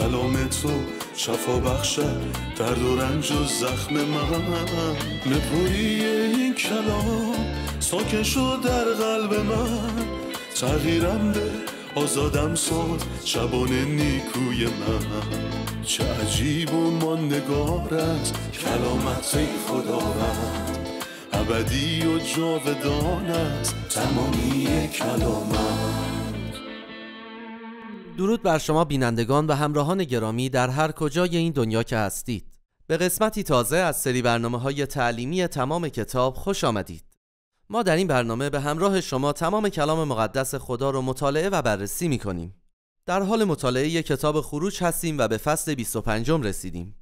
کلام تو شفا بخشد درد و رنج و زخم من نپوری این کلام ساکن شد در قلب من تغییرم به آزادم ساد شبان نیکوی من چه عجیب و ماندگار است کلامت ای خداوند ابدی و جاودانت تمامی کلامت درود بر شما بینندگان و همراهان گرامی در هر کجای این دنیا که هستید به قسمتی تازه از سری برنامه های تعلیمی تمام کتاب خوش آمدید ما در این برنامه به همراه شما تمام کلام مقدس خدا رو مطالعه و بررسی می کنیم در حال مطالعه کتاب خروج هستیم و به فصل 25 رسیدیم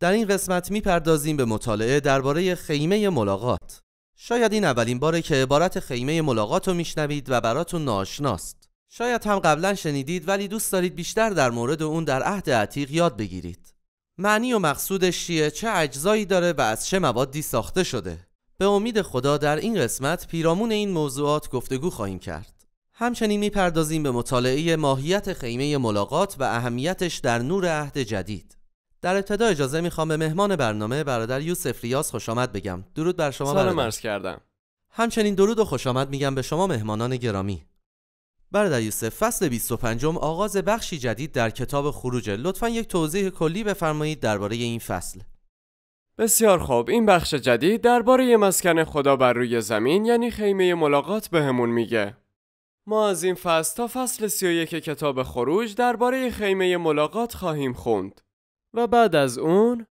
در این قسمت میپردازیم به مطالعه درباره خیمه ملاقات شاید این اولین باره که عبارت خیمه ملاقات رو میشنوید و براتون ناشناست شاید هم قبلا شنیدید ولی دوست دارید بیشتر در مورد اون در عهد عتیق یاد بگیرید. معنی و مقصودش چیه؟ چه اجزایی داره و از چه موادی ساخته شده؟ به امید خدا در این قسمت پیرامون این موضوعات گفتگو خواهیم کرد. همچنین میپردازیم به مطالعه ماهیت خیمه ملاقات و اهمیتش در نور عهد جدید. در ابتدا اجازه میخوام به مهمان برنامه برادر یوسف ریاض خوش آمد بگم. درود بر شما سلام کردم. همچنین درود و خوش آمد میگم به شما مهمانان گرامی. برادر یوسف فصل 25 آغاز بخشی جدید در کتاب خروج لطفا یک توضیح کلی بفرمایید درباره این فصل بسیار خوب این بخش جدید درباره مسکن خدا بر روی زمین یعنی خیمه ملاقات بهمون به میگه ما از این فصل تا فصل 31 کتاب خروج درباره خیمه ملاقات خواهیم خوند و بعد از اون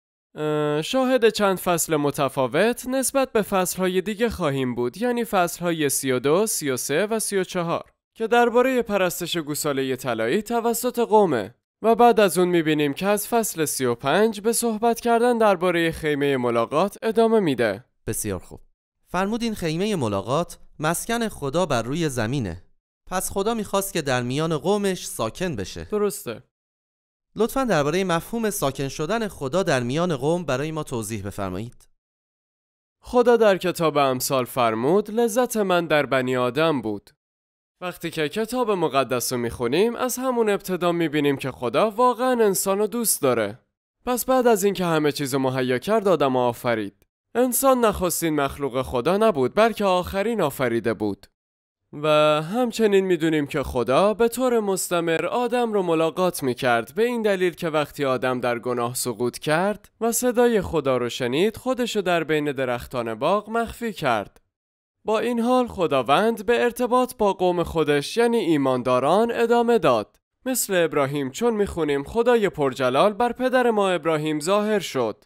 شاهد چند فصل متفاوت نسبت به فصلهای دیگه خواهیم بود یعنی فصلهای 32, 33 و 34 که درباره پرستش گوساله طلایی توسط قومه و بعد از اون میبینیم که از فصل 35 به صحبت کردن درباره خیمه ملاقات ادامه میده. بسیار خوب. فرمود این خیمه ملاقات مسکن خدا بر روی زمینه. پس خدا میخواست که در میان قومش ساکن بشه. درسته. لطفا درباره مفهوم ساکن شدن خدا در میان قوم برای ما توضیح بفرمایید. خدا در کتاب امثال فرمود لذت من در بنی آدم بود وقتی که کتاب مقدس رو میخونیم از همون ابتدا میبینیم که خدا واقعا انسان رو دوست داره. پس بعد از اینکه همه چیز مهیا کرد آدم آفرید. انسان نخستین مخلوق خدا نبود بلکه آخرین آفریده بود. و همچنین میدونیم که خدا به طور مستمر آدم رو ملاقات میکرد به این دلیل که وقتی آدم در گناه سقوط کرد و صدای خدا رو شنید خودش در بین درختان باغ مخفی کرد با این حال خداوند به ارتباط با قوم خودش یعنی ایمانداران ادامه داد. مثل ابراهیم چون میخونیم خدای پرجلال بر پدر ما ابراهیم ظاهر شد.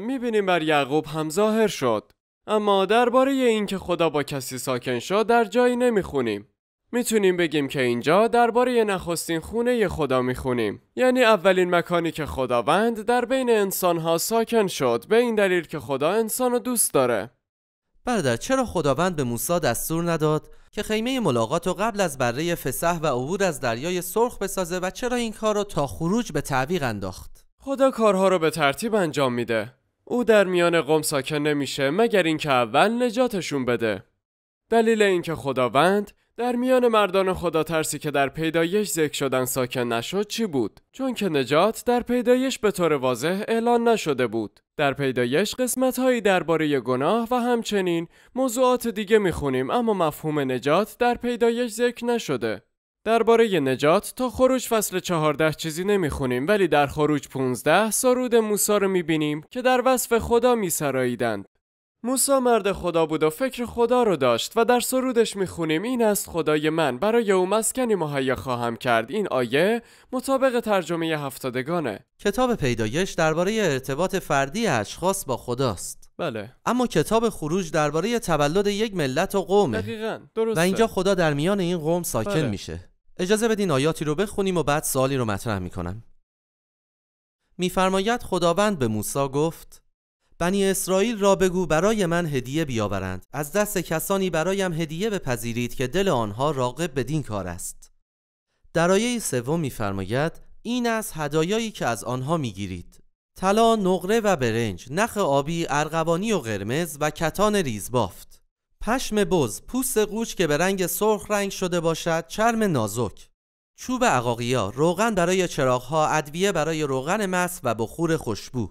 میبینیم بر یعقوب هم ظاهر شد. اما درباره اینکه خدا با کسی ساکن شد در جایی نمیخونیم. میتونیم بگیم که اینجا درباره نخستین خونه خدا میخونیم یعنی اولین مکانی که خداوند در بین انسانها ساکن شد به این دلیل که خدا انسان دوست داره برادر چرا خداوند به موسی دستور نداد که خیمه ملاقات رو قبل از بره فسح و عبور از دریای سرخ بسازه و چرا این کار رو تا خروج به تعویق انداخت خدا کارها رو به ترتیب انجام میده او در میان قوم ساکن نمیشه مگر اینکه اول نجاتشون بده دلیل اینکه خداوند در میان مردان خدا ترسی که در پیدایش ذکر شدن ساکن نشد چی بود؟ چون که نجات در پیدایش به طور واضح اعلان نشده بود. در پیدایش قسمت هایی درباره گناه و همچنین موضوعات دیگه میخونیم اما مفهوم نجات در پیدایش ذکر نشده. درباره نجات تا خروج فصل 14 چیزی نمیخونیم ولی در خروج 15 سرود موسی رو میبینیم که در وصف خدا میسراییدند موسا مرد خدا بود و فکر خدا رو داشت و در سرودش میخونیم این است خدای من برای او مسکنی مهیا خواهم کرد این آیه مطابق ترجمه هفتادگانه کتاب پیدایش درباره ارتباط فردی اشخاص با خداست بله اما کتاب خروج درباره تولد یک ملت و قومه دقیقا درسته. و اینجا خدا در میان این قوم ساکن بله. میشه اجازه بدین آیاتی رو بخونیم و بعد سالی رو مطرح میکنم میفرماید خداوند به موسی گفت بنی اسرائیل را بگو برای من هدیه بیاورند از دست کسانی برایم هدیه بپذیرید که دل آنها راقب بدین کار است در آیه سوم میفرماید این از هدایایی که از آنها میگیرید طلا نقره و برنج نخ آبی ارغوانی و قرمز و کتان ریزبافت پشم بز پوست قوچ که به رنگ سرخ رنگ شده باشد چرم نازک چوب عقاقیا روغن برای چراغها ادویه برای روغن مس و بخور خوشبو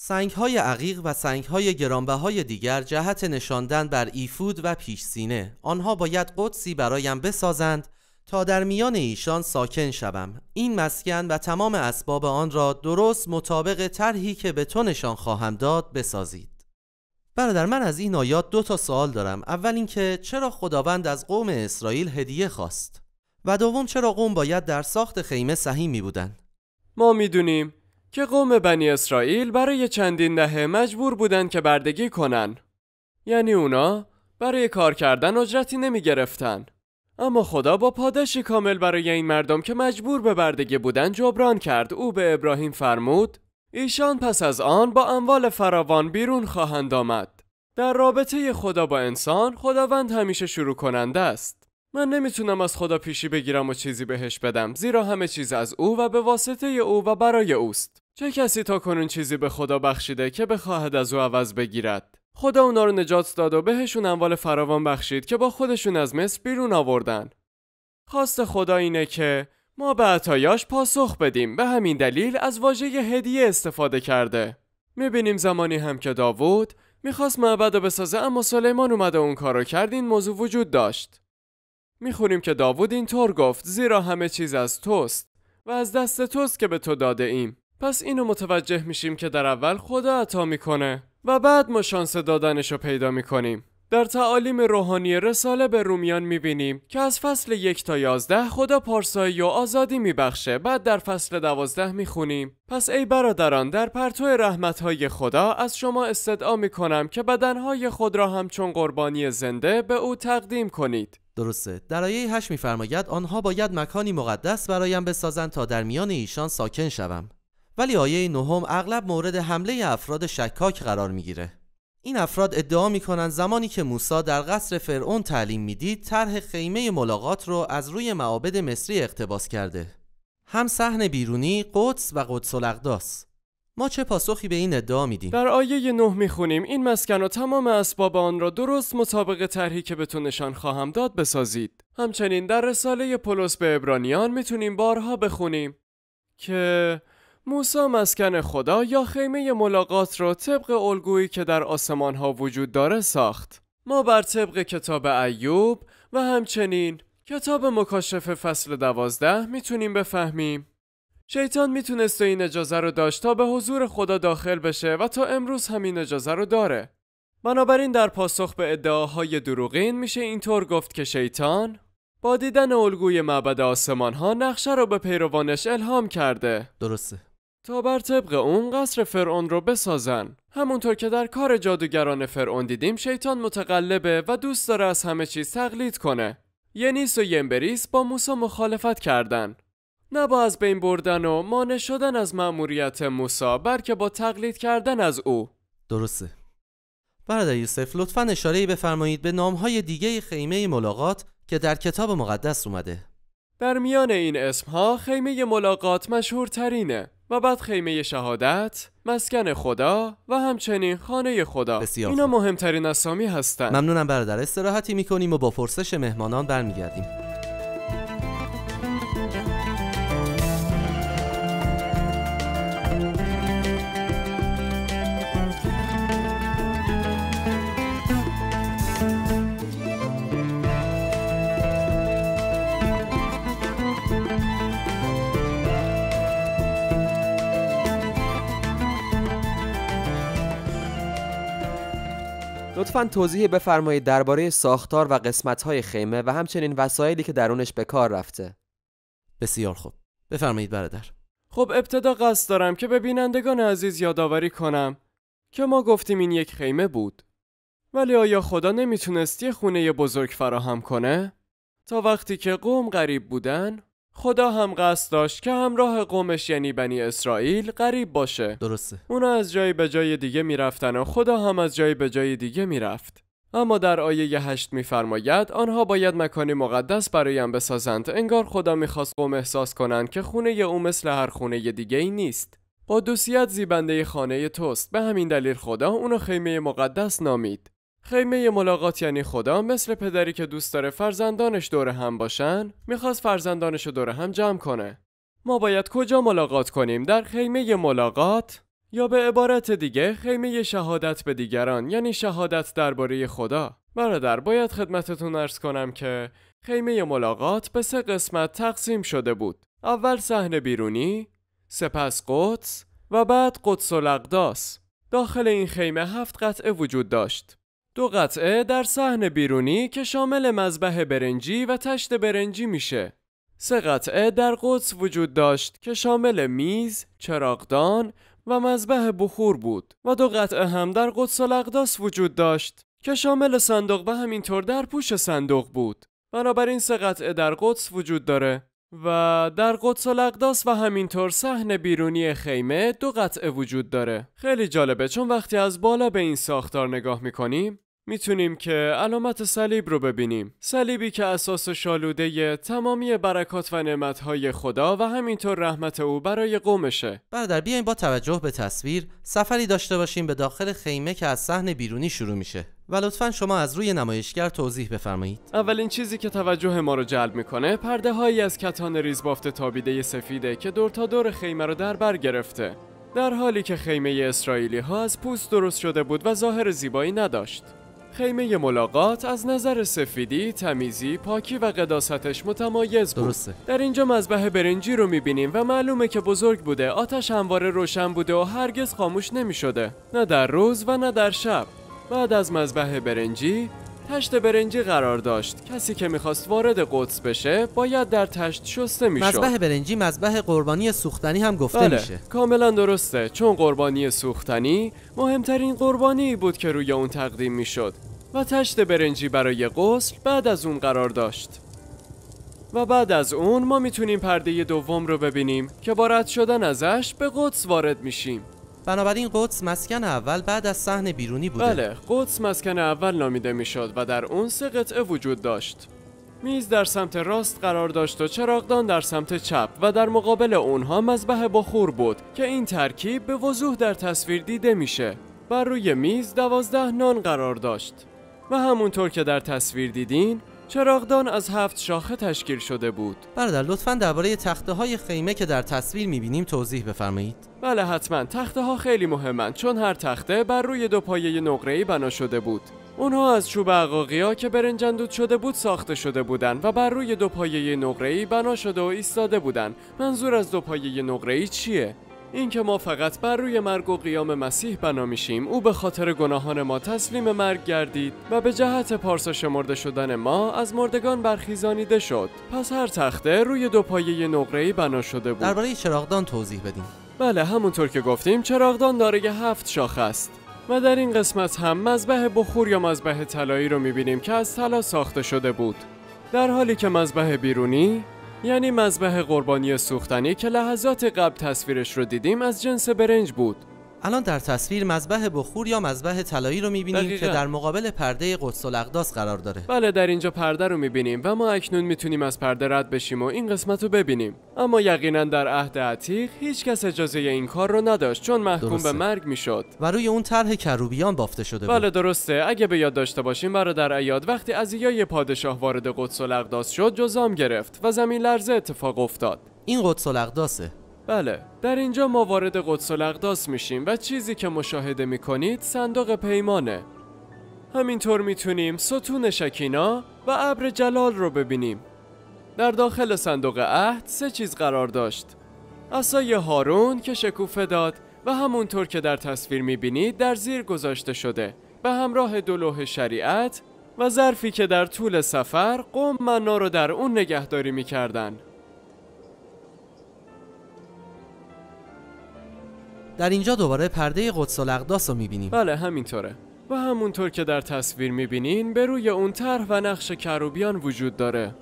سنگ های عقیق و سنگ های گرانبه های دیگر جهت نشاندن بر ایفود و پیش سینه. آنها باید قدسی برایم بسازند تا در میان ایشان ساکن شوم. این مسکن و تمام اسباب آن را درست مطابق طرحی که به تو نشان خواهم داد بسازید. برادر من از این آیات دو تا سوال دارم. اول اینکه چرا خداوند از قوم اسرائیل هدیه خواست؟ و دوم چرا قوم باید در ساخت خیمه سهیم می بودن؟ ما میدونیم که قوم بنی اسرائیل برای چندین دهه مجبور بودن که بردگی کنن. یعنی اونا برای کار کردن اجرتی نمی گرفتن. اما خدا با پاداشی کامل برای این مردم که مجبور به بردگی بودن جبران کرد او به ابراهیم فرمود ایشان پس از آن با اموال فراوان بیرون خواهند آمد. در رابطه خدا با انسان خداوند همیشه شروع کننده است. من نمیتونم از خدا پیشی بگیرم و چیزی بهش بدم زیرا همه چیز از او و به واسطه او و برای اوست. چه کسی تا کنون چیزی به خدا بخشیده که بخواهد از او عوض بگیرد خدا اونا رو نجات داد و بهشون اموال فراوان بخشید که با خودشون از مصر بیرون آوردن خواست خدا اینه که ما به عطایاش پاسخ بدیم به همین دلیل از واژه هدیه استفاده کرده میبینیم زمانی هم که داوود میخواست معبد رو بسازه اما سلیمان اومد و اون کارو کرد این موضوع وجود داشت میخونیم که داوود اینطور گفت زیرا همه چیز از توست و از دست توست که به تو داده ایم پس اینو متوجه میشیم که در اول خدا عطا میکنه و بعد ما شانس دادنش رو پیدا میکنیم در تعالیم روحانی رساله به رومیان میبینیم که از فصل یک تا یازده خدا پارسایی و آزادی میبخشه بعد در فصل دوازده میخونیم پس ای برادران در پرتو رحمتهای خدا از شما استدعا میکنم که بدنهای خود را همچون قربانی زنده به او تقدیم کنید درسته در آیه 8 میفرماید آنها باید مکانی مقدس برایم بسازند تا در میان ایشان ساکن شوم ولی آیه نهم اغلب مورد حمله افراد شکاک قرار میگیره این افراد ادعا میکنند زمانی که موسی در قصر فرعون تعلیم میدید طرح خیمه ملاقات رو از روی معابد مصری اقتباس کرده هم صحن بیرونی قدس و قدس الاقداس ما چه پاسخی به این ادعا میدیم در آیه نه میخونیم این مسکن و تمام اسباب آن را درست مطابق طرحی که به تو نشان خواهم داد بسازید همچنین در رساله پولس به ابرانیان میتونیم بارها بخونیم که موسی مسکن خدا یا خیمه ملاقات را طبق الگویی که در آسمان ها وجود داره ساخت. ما بر طبق کتاب ایوب و همچنین کتاب مکاشفه فصل دوازده میتونیم بفهمیم. شیطان میتونست این اجازه رو داشت تا به حضور خدا داخل بشه و تا امروز همین اجازه رو داره. بنابراین در پاسخ به ادعاهای دروغین میشه اینطور گفت که شیطان با دیدن الگوی معبد آسمان ها نقشه رو به پیروانش الهام کرده درسته تا بر طبق اون قصر فرعون رو بسازن همونطور که در کار جادوگران فرعون دیدیم شیطان متقلبه و دوست داره از همه چیز تقلید کنه ینیس و یمبریس با موسی مخالفت کردن نه با از بین بردن و مانع شدن از مأموریت موسا بلکه با تقلید کردن از او درسته برادر یوسف لطفا اشاره‌ای بفرمایید به نامهای دیگه خیمه ملاقات که در کتاب مقدس اومده در میان این اسمها خیمه ملاقات مشهورترینه و بعد خیمه شهادت، مسکن خدا و همچنین خانه خدا بسیار اینا مهمترین اسامی هستند ممنونم برادر استراحتی میکنیم و با فرصش مهمانان برمیگردیم لطفا توضیح بفرمایید درباره ساختار و قسمت‌های خیمه و همچنین وسایلی که درونش به کار رفته. بسیار خوب. بفرمایید برادر. خب ابتدا قصد دارم که به بینندگان عزیز یادآوری کنم که ما گفتیم این یک خیمه بود. ولی آیا خدا نمیتونست یه خونه بزرگ فراهم کنه؟ تا وقتی که قوم غریب بودن خدا هم قصد داشت که همراه قومش یعنی بنی اسرائیل غریب باشه درسته اونا از جای به جای دیگه میرفتن و خدا هم از جای به جای دیگه میرفت اما در آیه هشت میفرماید آنها باید مکانی مقدس برایم بسازند انگار خدا میخواست قوم احساس کنند که خونه او مثل هر خونه دیگه ای نیست قدوسیت زیبنده خانه توست به همین دلیل خدا اونو خیمه مقدس نامید خیمه ملاقات یعنی خدا مثل پدری که دوست داره فرزندانش دور هم باشن میخواست فرزندانش رو دور هم جمع کنه ما باید کجا ملاقات کنیم در خیمه ملاقات یا به عبارت دیگه خیمه شهادت به دیگران یعنی شهادت درباره خدا برادر باید خدمتتون ارز کنم که خیمه ملاقات به سه قسمت تقسیم شده بود اول صحنه بیرونی سپس قدس و بعد قدس و لقداس داخل این خیمه هفت قطعه وجود داشت دو قطعه در صحن بیرونی که شامل مذبح برنجی و تشت برنجی میشه. سه قطعه در قدس وجود داشت که شامل میز، چراغدان و مذبح بخور بود و دو قطعه هم در قدس لقداس وجود داشت که شامل صندوق و همینطور در پوش صندوق بود. بنابراین سه قطعه در قدس وجود داره و در قدس لقداس و همینطور صحن بیرونی خیمه دو قطعه وجود داره. خیلی جالبه چون وقتی از بالا به این ساختار نگاه میکنیم میتونیم که علامت صلیب رو ببینیم صلیبی که اساس شالوده تمامی برکات و نعمتهای خدا و همینطور رحمت او برای قومشه برادر بیاین با توجه به تصویر سفری داشته باشیم به داخل خیمه که از صحن بیرونی شروع میشه و لطفا شما از روی نمایشگر توضیح بفرمایید اولین چیزی که توجه ما رو جلب میکنه پرده هایی از کتان ریزبافت تابیده سفیده که دور تا دور خیمه رو در بر گرفته در حالی که خیمه اسرائیلی ها از پوست درست شده بود و ظاهر زیبایی نداشت خیمه ملاقات از نظر سفیدی، تمیزی، پاکی و قداستش متمایز بود. درسته. در اینجا مذبح برنجی رو میبینیم و معلومه که بزرگ بوده، آتش همواره روشن بوده و هرگز خاموش نمیشده. نه در روز و نه در شب. بعد از مذبح برنجی تشت برنجی قرار داشت کسی که میخواست وارد قدس بشه باید در تشت شسته میشد مذبح برنجی مذبح قربانی سوختنی هم گفته بله، میشه کاملا درسته چون قربانی سوختنی مهمترین قربانی بود که روی اون تقدیم میشد و تشت برنجی برای غسل بعد از اون قرار داشت و بعد از اون ما میتونیم پرده دوم رو ببینیم که با رد شدن ازش به قدس وارد میشیم بنابراین قدس مسکن اول بعد از صحن بیرونی بوده بله قدس مسکن اول نامیده میشد و در اون سه قطعه وجود داشت میز در سمت راست قرار داشت و چراغدان در سمت چپ و در مقابل اونها مذبح بخور بود که این ترکیب به وضوح در تصویر دیده میشه بر روی میز دوازده نان قرار داشت و همونطور که در تصویر دیدین چراغدان از هفت شاخه تشکیل شده بود برادر لطفا درباره تخته های خیمه که در تصویر میبینیم توضیح بفرمایید بله حتما تخته ها خیلی مهمند چون هر تخته بر روی دو پایه نقره بنا شده بود اونها از چوب عقاقی ها که برنجندود شده بود ساخته شده بودند و بر روی دو پایه نقره بنا شده و ایستاده بودند منظور از دو پایه نقره چیه اینکه ما فقط بر روی مرگ و قیام مسیح بنا میشیم او به خاطر گناهان ما تسلیم مرگ گردید و به جهت پارسا شمرده شدن ما از مردگان برخیزانیده شد پس هر تخته روی دو پایه نقره بنا شده بود درباره چراغدان توضیح بدیم بله همونطور که گفتیم چراغدان دارای هفت شاخه است و در این قسمت هم مذبح بخور یا مذبح طلایی رو میبینیم که از طلا ساخته شده بود در حالی که مذبح بیرونی یعنی مذبح قربانی سوختنی که لحظات قبل تصویرش رو دیدیم از جنس برنج بود الان در تصویر مذبح بخور یا مذبح طلایی رو میبینیم که در مقابل پرده قدس الاقداس قرار داره بله در اینجا پرده رو میبینیم و ما اکنون میتونیم از پرده رد بشیم و این قسمت رو ببینیم اما یقینا در عهد عتیق هیچ کس اجازه این کار رو نداشت چون محکوم به مرگ میشد و روی اون طرح کروبیان بافته شده بود بله درسته اگه به یاد داشته باشیم برادر ایاد وقتی ازیای پادشاه وارد قدس الاقداس شد جزام گرفت و زمین لرزه اتفاق افتاد این قدس الاقداسه بله در اینجا ما وارد قدس الاقداس میشیم و چیزی که مشاهده میکنید صندوق پیمانه همینطور میتونیم ستون شکینا و ابر جلال رو ببینیم در داخل صندوق عهد سه چیز قرار داشت اصای هارون که شکوفه داد و همونطور که در تصویر میبینید در زیر گذاشته شده به همراه دلوه شریعت و ظرفی که در طول سفر قوم منا رو در اون نگهداری میکردن در اینجا دوباره پرده قدس الاقداس رو میبینیم بله همینطوره و همونطور که در تصویر میبینین به روی اون طرح و نقش کروبیان وجود داره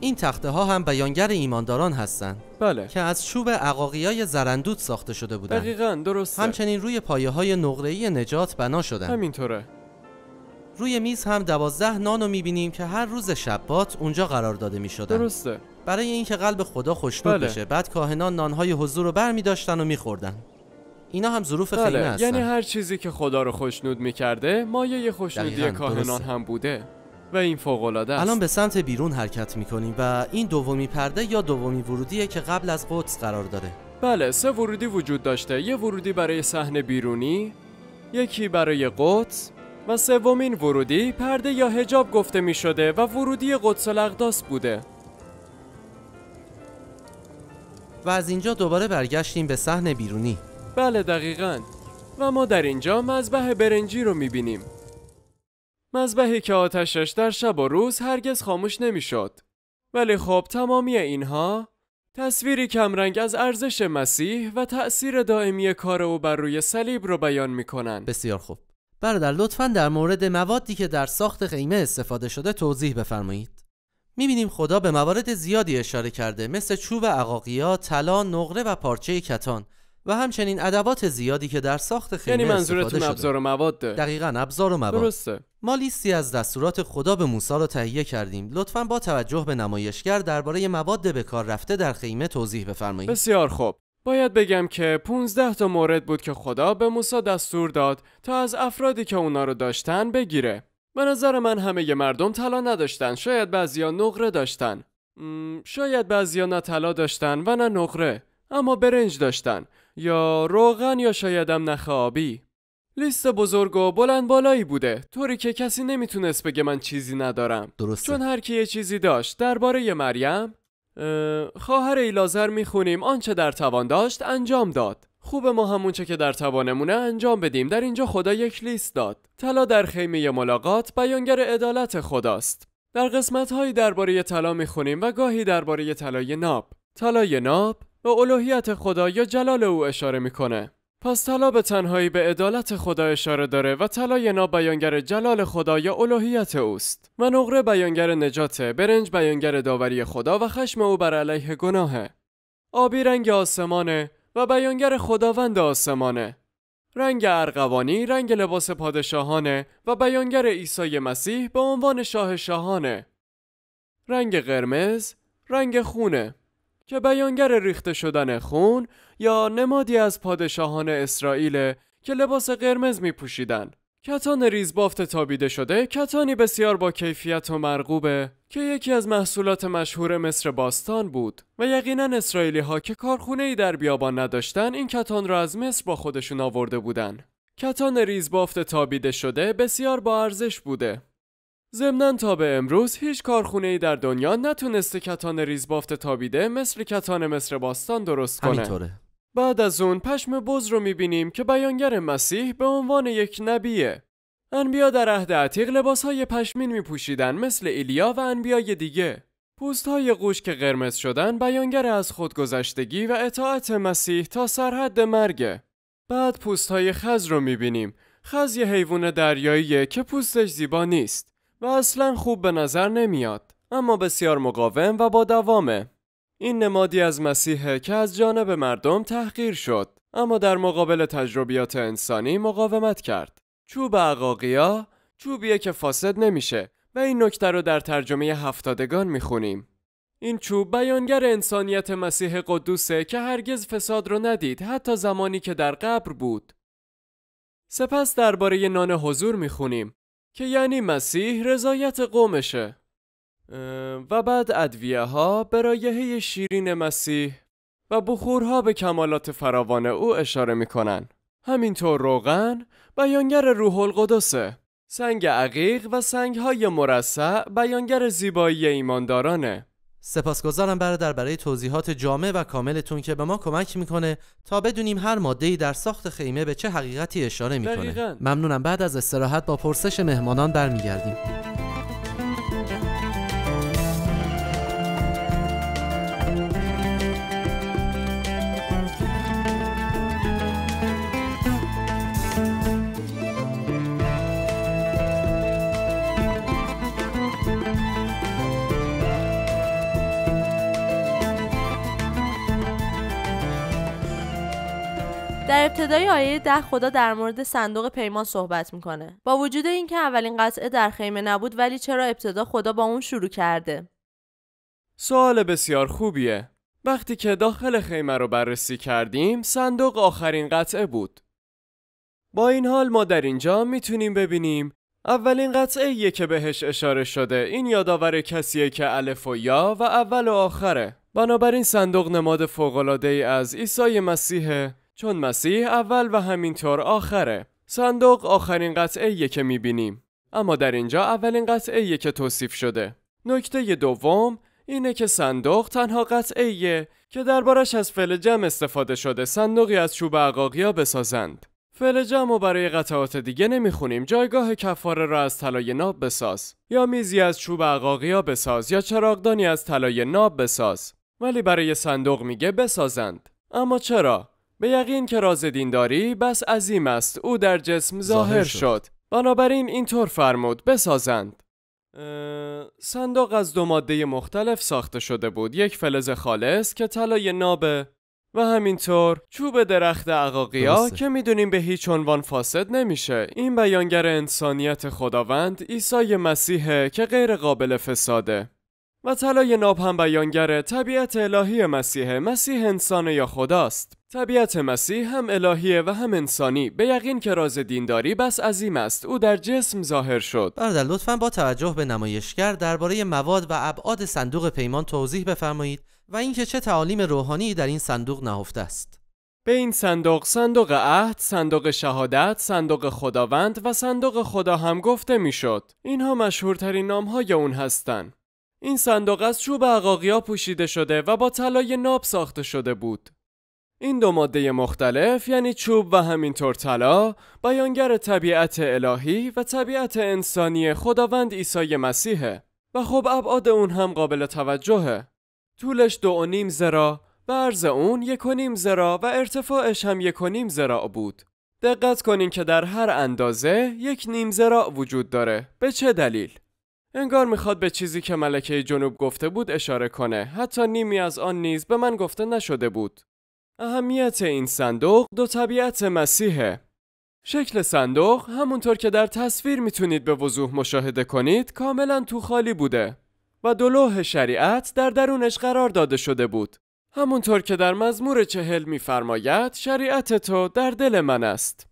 این تخته ها هم بیانگر ایمانداران هستن بله که از چوب عقاقی های زرندود ساخته شده بودن دقیقا درسته همچنین روی پایه های نقره نجات بنا شدن همینطوره روی میز هم دوازده نانو میبینیم که هر روز شبات اونجا قرار داده میشدن درسته برای اینکه قلب خدا خوشنود بله. بشه بعد کاهنان نانهای حضور رو بر می و میخوردن اینا هم ظروف بله. هستن یعنی هر چیزی که خدا رو خوشنود میکرده مایه خوشنودی کاهنان هم بوده و این فوق العاده است الان به سمت بیرون حرکت میکنیم و این دومی پرده یا دومی ورودیه که قبل از قدس قرار داره بله سه ورودی وجود داشته یه ورودی برای صحنه بیرونی یکی برای قدس و سومین ورودی پرده یا هجاب گفته می شده و ورودی قدس الاغداس بوده و از اینجا دوباره برگشتیم به صحن بیرونی بله دقیقا و ما در اینجا مذبح برنجی رو میبینیم مذبحی که آتشش در شب و روز هرگز خاموش نمیشد ولی خب تمامی اینها تصویری کمرنگ از ارزش مسیح و تأثیر دائمی کار او بر روی صلیب رو بیان میکنن بسیار خوب برادر لطفا در مورد موادی که در ساخت قیمه استفاده شده توضیح بفرمایید میبینیم خدا به موارد زیادی اشاره کرده مثل چوب عقاقیا، طلا، نقره و پارچه کتان و همچنین ادوات زیادی که در ساخت خیمه یعنی منظورتون ابزار و ده. دقیقا ابزار و مواد درسته ما لیستی از دستورات خدا به موسی را تهیه کردیم لطفا با توجه به نمایشگر درباره مواد به کار رفته در خیمه توضیح بفرمایید بسیار خوب باید بگم که 15 تا مورد بود که خدا به موسی دستور داد تا از افرادی که اونا رو داشتن بگیره به نظر من همه مردم طلا نداشتن شاید بعضیا نقره داشتن شاید بعضیا نه طلا داشتن و نه نقره اما برنج داشتن یا روغن یا شایدم نخ آبی لیست بزرگ و بلند بالایی بوده طوری که کسی نمیتونست بگه من چیزی ندارم درسته. چون هر کی یه چیزی داشت درباره مریم خواهر ایلازر میخونیم آنچه در توان داشت انجام داد خوب ما چه که در توانمونه انجام بدیم در اینجا خدا یک لیست داد طلا در خیمه ملاقات بیانگر عدالت خداست در قسمت هایی درباره طلا میخونیم و گاهی درباره طلای ناب طلای ناب به الوهیت خدا یا جلال او اشاره میکنه پس طلا به تنهایی به عدالت خدا اشاره داره و طلای ناب بیانگر جلال خدا یا الوهیت اوست و نقره بیانگر نجاته برنج بیانگر داوری خدا و خشم او بر علیه گناهه آبی رنگ آسمانه و بیانگر خداوند آسمانه رنگ ارغوانی رنگ لباس پادشاهانه و بیانگر عیسی مسیح به عنوان شاه شاهانه رنگ قرمز رنگ خونه که بیانگر ریخته شدن خون یا نمادی از پادشاهان اسرائیل که لباس قرمز می کتان ریزبافت تابیده شده کتانی بسیار با کیفیت و مرغوبه که یکی از محصولات مشهور مصر باستان بود و یقینا اسرائیلی ها که کارخونه ای در بیابان نداشتن این کتان را از مصر با خودشون آورده بودن. کتان بافت تابیده شده بسیار با ارزش بوده. ضمن تا به امروز هیچ کارخونه ای در دنیا نتونسته کتان بافت تابیده مثل کتان مصر باستان درست کنه. بعد از اون پشم بز رو میبینیم که بیانگر مسیح به عنوان یک نبیه. انبیا در عهد عتیق های پشمین میپوشیدن مثل ایلیا و انبیای دیگه. های قوش که قرمز شدن بیانگر از خودگذشتگی و اطاعت مسیح تا سرحد مرگه. بعد های خز رو میبینیم. خز یه حیوان دریاییه که پوستش زیبا نیست و اصلا خوب به نظر نمیاد. اما بسیار مقاوم و با دوامه. این نمادی از مسیحه که از جانب مردم تحقیر شد اما در مقابل تجربیات انسانی مقاومت کرد. چوب عقاقیا چوبیه که فاسد نمیشه و این نکته رو در ترجمه هفتادگان میخونیم. این چوب بیانگر انسانیت مسیح قدوسه که هرگز فساد رو ندید حتی زمانی که در قبر بود. سپس درباره نان حضور میخونیم که یعنی مسیح رضایت قومشه. و بعد ادویه ها به رایحه شیرین مسیح و بخورها به کمالات فراوان او اشاره می کنن. همینطور روغن بیانگر روح القدسه سنگ عقیق و سنگ های مرسع بیانگر زیبایی ایماندارانه سپاسگزارم برادر برای توضیحات جامع و کاملتون که به ما کمک میکنه تا بدونیم هر ماده در ساخت خیمه به چه حقیقتی اشاره میکنه ممنونم بعد از استراحت با پرسش مهمانان برمیگردیم ابتدای آیه ده خدا در مورد صندوق پیمان صحبت میکنه با وجود اینکه اولین قطعه در خیمه نبود ولی چرا ابتدا خدا با اون شروع کرده سوال بسیار خوبیه وقتی که داخل خیمه رو بررسی کردیم صندوق آخرین قطعه بود با این حال ما در اینجا میتونیم ببینیم اولین قطعه یه که بهش اشاره شده این یادآور کسیه که الف و یا و اول و آخره بنابراین صندوق نماد فوقالعاده ای از عیسی مسیحه چون مسیح اول و همینطور آخره صندوق آخرین قطعه که میبینیم اما در اینجا اولین قطعه که توصیف شده نکته دوم اینه که صندوق تنها قطعه که دربارش از فل جم استفاده شده صندوقی از چوب عقاقیا بسازند فل جم و برای قطعات دیگه نمیخونیم جایگاه کفاره را از طلای ناب بساز یا میزی از چوب عقاقیا بساز یا چراغدانی از طلای ناب بساز ولی برای صندوق میگه بسازند اما چرا به یقین که راز دینداری بس عظیم است او در جسم ظاهر شد بنابراین اینطور فرمود بسازند صندوق از دو ماده مختلف ساخته شده بود یک فلز خالص که طلای نابه و همینطور چوب درخت عقاقیا که میدونیم به هیچ عنوان فاسد نمیشه این بیانگر انسانیت خداوند عیسی مسیحه که غیر قابل فساده و طلای ناب هم بیانگر طبیعت الهی مسیحه مسیح انسان یا خداست طبیعت مسیح هم الهیه و هم انسانی به یقین که راز دینداری بس عظیم است او در جسم ظاهر شد برادر لطفا با توجه به نمایشگر درباره مواد و ابعاد صندوق پیمان توضیح بفرمایید و اینکه چه تعالیم روحانی در این صندوق نهفته است به این صندوق صندوق عهد، صندوق شهادت، صندوق خداوند و صندوق خدا هم گفته میشد. اینها مشهورترین های اون هستند. این صندوق از چوب عقاقیا پوشیده شده و با طلای ناب ساخته شده بود. این دو ماده مختلف یعنی چوب و همینطور طلا بیانگر طبیعت الهی و طبیعت انسانی خداوند عیسی مسیحه و خب ابعاد اون هم قابل توجهه طولش دو و نیم زرا و عرض اون یک و نیم زرا و ارتفاعش هم یک و نیم زرا بود دقت کنین که در هر اندازه یک نیم زرا وجود داره به چه دلیل؟ انگار میخواد به چیزی که ملکه جنوب گفته بود اشاره کنه حتی نیمی از آن نیز به من گفته نشده بود اهمیت این صندوق دو طبیعت مسیحه. شکل صندوق همونطور که در تصویر میتونید به وضوح مشاهده کنید کاملا تو خالی بوده و دلوه شریعت در درونش قرار داده شده بود. همونطور که در مزمور چهل میفرماید شریعت تو در دل من است.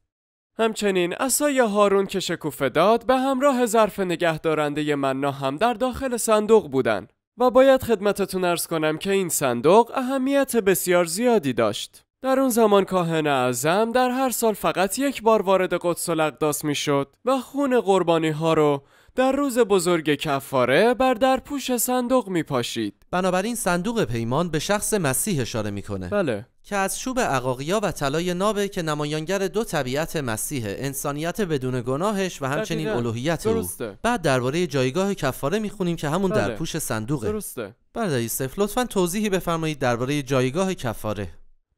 همچنین اصای هارون که شکوفه داد به همراه ظرف نگهدارنده منا هم در داخل صندوق بودند. و باید خدمتتون ارز کنم که این صندوق اهمیت بسیار زیادی داشت. در اون زمان کاهن اعظم در هر سال فقط یک بار وارد قدس می میشد و خون قربانی ها رو در روز بزرگ کفاره بر پوش صندوق می پاشید. بنابراین صندوق پیمان به شخص مسیح اشاره میکنه. بله. که از شوب عقاقیا و طلای نابه که نمایانگر دو طبیعت مسیح انسانیت بدون گناهش و همچنین الوهیت او بعد درباره جایگاه کفاره میخونیم که همون در بله. پوش صندوقه درسته برادر یوسف لطفا توضیحی بفرمایید درباره جایگاه کفاره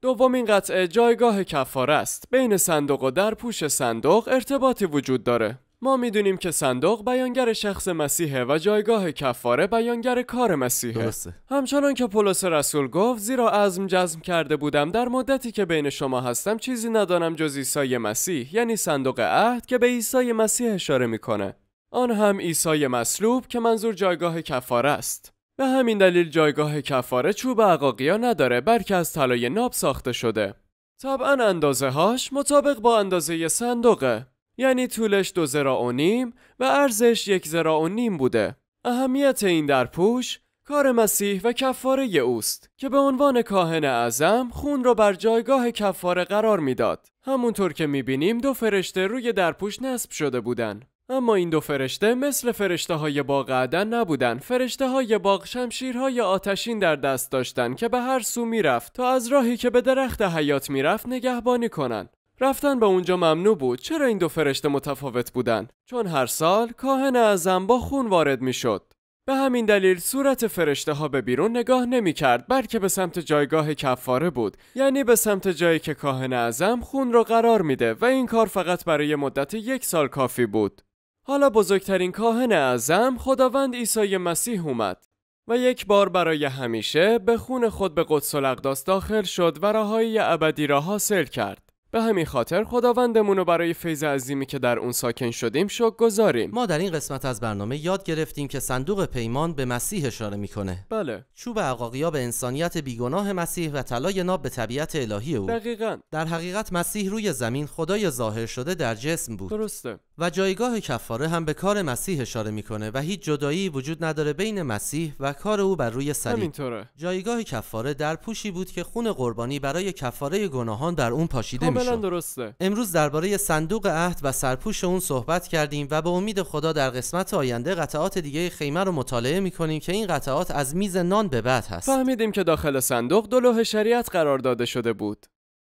دومین قطعه جایگاه کفاره است بین صندوق و در پوش صندوق ارتباطی وجود داره ما میدونیم که صندوق بیانگر شخص مسیحه و جایگاه کفاره بیانگر کار مسیحه درسته. همچنان که پولس رسول گفت زیرا ازم جزم کرده بودم در مدتی که بین شما هستم چیزی ندانم جز ایسای مسیح یعنی صندوق عهد که به عیسی مسیح اشاره میکنه آن هم ایسای مصلوب که منظور جایگاه کفاره است به همین دلیل جایگاه کفاره چوب عقاقیا نداره بلکه از طلای ناب ساخته شده طبعا اندازه هاش مطابق با اندازه صندوقه یعنی طولش دو زرا و نیم و ارزش یک زرا و نیم بوده. اهمیت این در پوش کار مسیح و کفاره اوست که به عنوان کاهن اعظم خون را بر جایگاه کفاره قرار میداد. همونطور که میبینیم دو فرشته روی درپوش نصب شده بودن. اما این دو فرشته مثل فرشته های باغ عدن نبودن فرشته های باغ شمشیرهای آتشین در دست داشتند که به هر سو میرفت تا از راهی که به درخت حیات میرفت نگهبانی کنند رفتن به اونجا ممنوع بود چرا این دو فرشته متفاوت بودن چون هر سال کاهن اعظم با خون وارد میشد به همین دلیل صورت فرشته ها به بیرون نگاه نمی کرد بلکه به سمت جایگاه کفاره بود یعنی به سمت جایی که کاهن اعظم خون را قرار میده و این کار فقط برای مدت یک سال کافی بود حالا بزرگترین کاهن اعظم خداوند عیسی مسیح اومد و یک بار برای همیشه به خون خود به قدس الاقداس داخل شد و راهایی ابدی را حاصل کرد به همین خاطر خداوندمون رو برای فیض عظیمی که در اون ساکن شدیم شکر گذاریم ما در این قسمت از برنامه یاد گرفتیم که صندوق پیمان به مسیح اشاره میکنه بله چوب عقاقیا به انسانیت بیگناه مسیح و طلای ناب به طبیعت الهی او دقیقا در حقیقت مسیح روی زمین خدای ظاهر شده در جسم بود درسته و جایگاه کفاره هم به کار مسیح اشاره میکنه و هیچ جدایی وجود نداره بین مسیح و کار او بر روی صلیب جایگاه کفاره در پوشی بود که خون قربانی برای کفاره گناهان در اون پاشیده میشد درسته امروز درباره صندوق عهد و سرپوش اون صحبت کردیم و به امید خدا در قسمت آینده قطعات دیگه خیمه رو مطالعه میکنیم که این قطعات از میز نان به بعد هست فهمیدیم که داخل صندوق دو شریعت قرار داده شده بود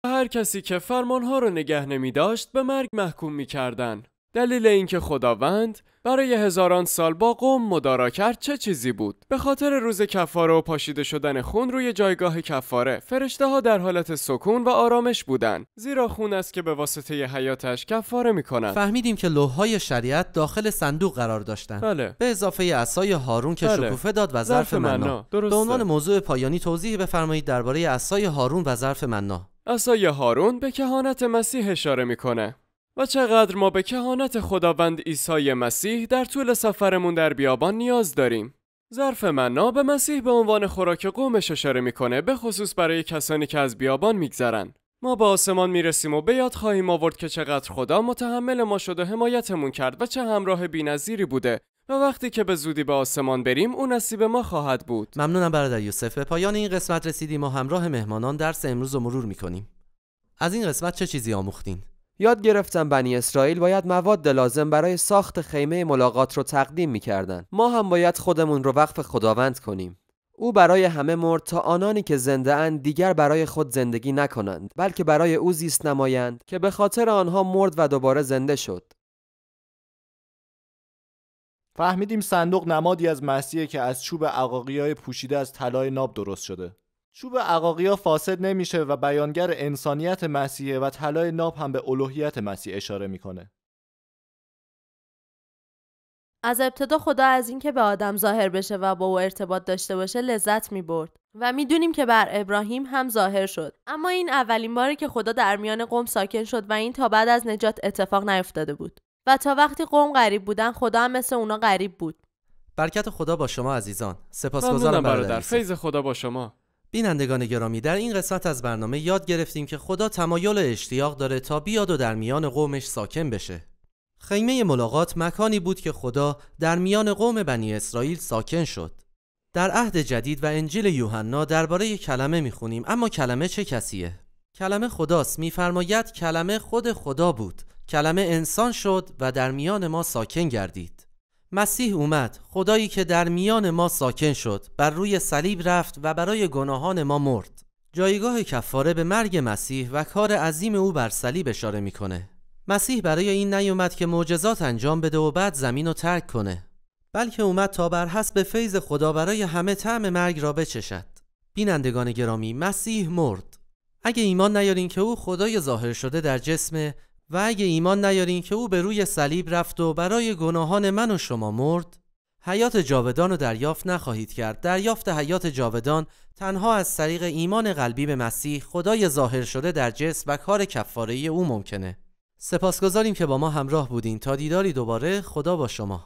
هر کسی که فرمانها رو نگه نمی داشت به مرگ محکوم می دلیل اینکه خداوند برای هزاران سال با قوم مدارا کرد چه چیزی بود به خاطر روز کفاره و پاشیده شدن خون روی جایگاه کفاره فرشته ها در حالت سکون و آرامش بودند زیرا خون است که به واسطه ی حیاتش کفاره کنند. فهمیدیم که های شریعت داخل صندوق قرار داشتند بله. به اضافه عصای هارون که بله. شکوفه داد و ظرف منا به عنوان موضوع پایانی توضیح بفرمایید درباره عصای هارون و ظرف منا عصای هارون به کهانت مسیح اشاره میکنه و چقدر ما به کهانت خداوند عیسی مسیح در طول سفرمون در بیابان نیاز داریم. ظرف منا به مسیح به عنوان خوراک قومش اشاره میکنه به خصوص برای کسانی که از بیابان میگذرن. ما به آسمان میرسیم و به یاد خواهیم آورد که چقدر خدا متحمل ما شد و حمایتمون کرد و چه همراه بینظیری بوده و وقتی که به زودی به آسمان بریم اون نصیب ما خواهد بود ممنونم برادر یوسف به پایان این قسمت رسیدیم و همراه مهمانان درس امروز مرور میکنیم از این قسمت چه چیزی آموختین یاد گرفتم بنی اسرائیل باید مواد لازم برای ساخت خیمه ملاقات رو تقدیم میکردن ما هم باید خودمون رو وقف خداوند کنیم او برای همه مرد تا آنانی که زنده اند دیگر برای خود زندگی نکنند بلکه برای او زیست نمایند که به خاطر آنها مرد و دوباره زنده شد فهمیدیم صندوق نمادی از مسیحه که از چوب عقاقی های پوشیده از طلای ناب درست شده چوب عقاقی ها فاسد نمیشه و بیانگر انسانیت مسیحه و طلای ناب هم به الوهیت مسیح اشاره میکنه. از ابتدا خدا از اینکه به آدم ظاهر بشه و با او ارتباط داشته باشه لذت می برد و میدونیم که بر ابراهیم هم ظاهر شد اما این اولین باری که خدا در میان قوم ساکن شد و این تا بعد از نجات اتفاق نیفتاده بود و تا وقتی قوم غریب بودن خدا هم مثل اونا غریب بود برکت خدا با شما عزیزان سپاسگزارم برادر فیض خدا با شما بینندگان گرامی در این قسمت از برنامه یاد گرفتیم که خدا تمایل اشتیاق داره تا بیاد و در میان قومش ساکن بشه. خیمه ملاقات مکانی بود که خدا در میان قوم بنی اسرائیل ساکن شد. در عهد جدید و انجیل یوحنا درباره کلمه میخونیم اما کلمه چه کسیه؟ کلمه خداست میفرماید کلمه خود خدا بود. کلمه انسان شد و در میان ما ساکن گردید. مسیح اومد خدایی که در میان ما ساکن شد بر روی صلیب رفت و برای گناهان ما مرد جایگاه کفاره به مرگ مسیح و کار عظیم او بر صلیب اشاره میکنه مسیح برای این نیومد که معجزات انجام بده و بعد زمین رو ترک کنه بلکه اومد تا بر حسب فیض خدا برای همه طعم مرگ را بچشد بینندگان گرامی مسیح مرد اگه ایمان نیارین که او خدای ظاهر شده در جسم و اگه ایمان نیارین که او به روی صلیب رفت و برای گناهان من و شما مرد حیات جاودان رو دریافت نخواهید کرد دریافت حیات جاودان تنها از طریق ایمان قلبی به مسیح خدای ظاهر شده در جسم و کار کفاره او ممکنه سپاسگزاریم که با ما همراه بودین تا دیداری دوباره خدا با شما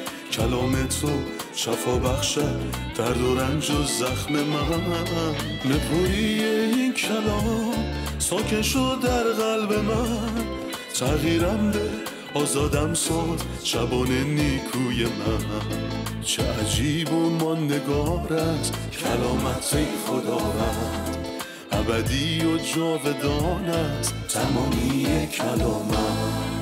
کلام تو شفا بخشد درد و رنج و زخم من نپوری این کلام ساکن شد در قلب من تغییرم به آزادم ساد شبان نیکوی من چه عجیب و ما نگارت کلامت ای خدا ابدی و جاودانت تمامی کلامت